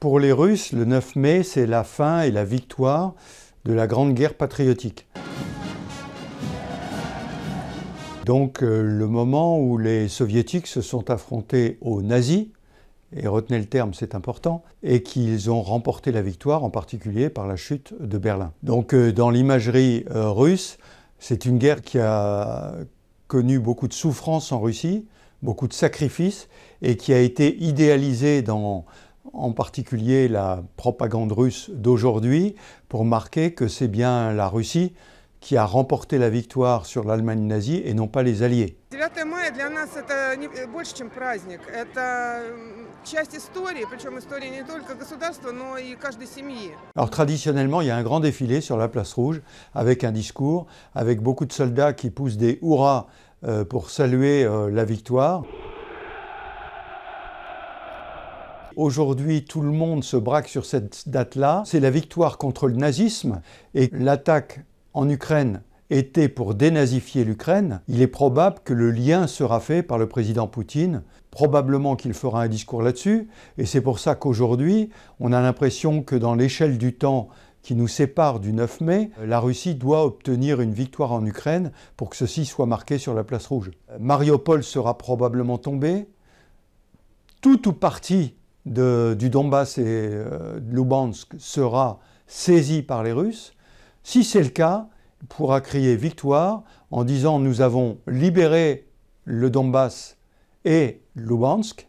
Pour les Russes, le 9 mai, c'est la fin et la victoire de la Grande Guerre patriotique. Donc euh, le moment où les soviétiques se sont affrontés aux nazis, et retenez le terme, c'est important, et qu'ils ont remporté la victoire, en particulier par la chute de Berlin. Donc euh, dans l'imagerie euh, russe, c'est une guerre qui a connu beaucoup de souffrances en Russie, beaucoup de sacrifices, et qui a été idéalisée dans en particulier la propagande russe d'aujourd'hui, pour marquer que c'est bien la Russie qui a remporté la victoire sur l'Allemagne nazie et non pas les Alliés. Э, Alors traditionnellement, il y a un grand défilé sur la place Rouge avec un discours, avec beaucoup de soldats qui poussent des hurrahs euh, pour saluer euh, la victoire. Aujourd'hui, tout le monde se braque sur cette date-là. C'est la victoire contre le nazisme et l'attaque en Ukraine était pour dénazifier l'Ukraine, il est probable que le lien sera fait par le président Poutine, probablement qu'il fera un discours là-dessus, et c'est pour ça qu'aujourd'hui, on a l'impression que dans l'échelle du temps qui nous sépare du 9 mai, la Russie doit obtenir une victoire en Ukraine pour que ceci soit marqué sur la place rouge. Mariupol sera probablement tombé, tout ou partie du Donbass et de euh, Lubansk sera saisi par les Russes. Si c'est le cas, il pourra crier victoire en disant nous avons libéré le Donbass et Lubansk,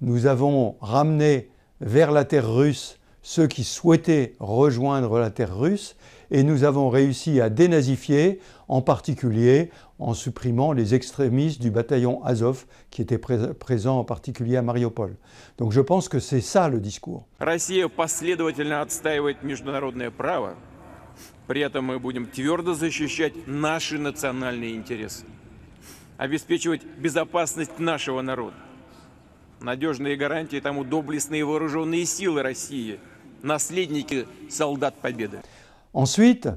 nous avons ramené vers la terre russe ceux qui souhaitaient rejoindre la terre russe et nous avons réussi à dénazifier, en particulier en supprimant les extrémistes du bataillon Azov qui étaient pré présents en particulier à Mariupol. Donc je pense que c'est ça le discours. Россия последовательно отстаивает международное право. При этом мы будем твердо защищать наши национальные интересы, обеспечивать безопасность нашего народа. Надежные гарантии тому доблестные вооруженные силы России – Ensuite,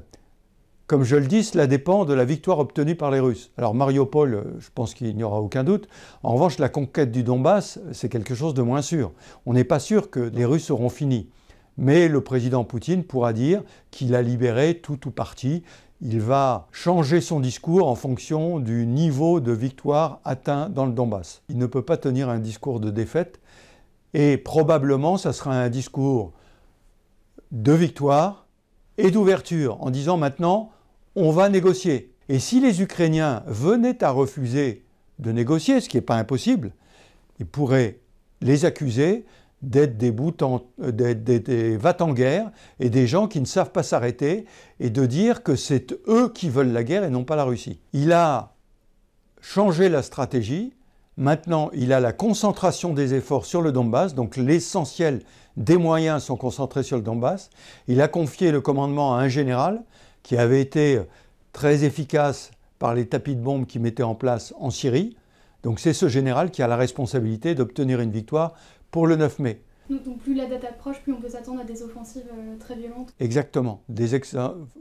comme je le dis, cela dépend de la victoire obtenue par les Russes. Alors Mariupol, je pense qu'il n'y aura aucun doute. En revanche, la conquête du Donbass, c'est quelque chose de moins sûr. On n'est pas sûr que les Russes auront fini. Mais le président Poutine pourra dire qu'il a libéré tout ou partie. Il va changer son discours en fonction du niveau de victoire atteint dans le Donbass. Il ne peut pas tenir un discours de défaite et probablement ça sera un discours de victoire et d'ouverture en disant maintenant on va négocier. Et si les Ukrainiens venaient à refuser de négocier, ce qui n'est pas impossible, ils pourraient les accuser d'être des, euh, des, des, va en guerre et des gens qui ne savent pas s'arrêter et de dire que c'est eux qui veulent la guerre et non pas la Russie. Il a changé la stratégie Maintenant, il a la concentration des efforts sur le Donbass, donc l'essentiel des moyens sont concentrés sur le Donbass. Il a confié le commandement à un général qui avait été très efficace par les tapis de bombes qu'il mettait en place en Syrie. Donc c'est ce général qui a la responsabilité d'obtenir une victoire pour le 9 mai. Donc plus la date approche, plus on peut s'attendre à des offensives euh, très violentes. Exactement, des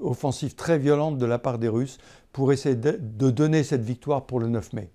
offensives très violentes de la part des Russes pour essayer de donner cette victoire pour le 9 mai.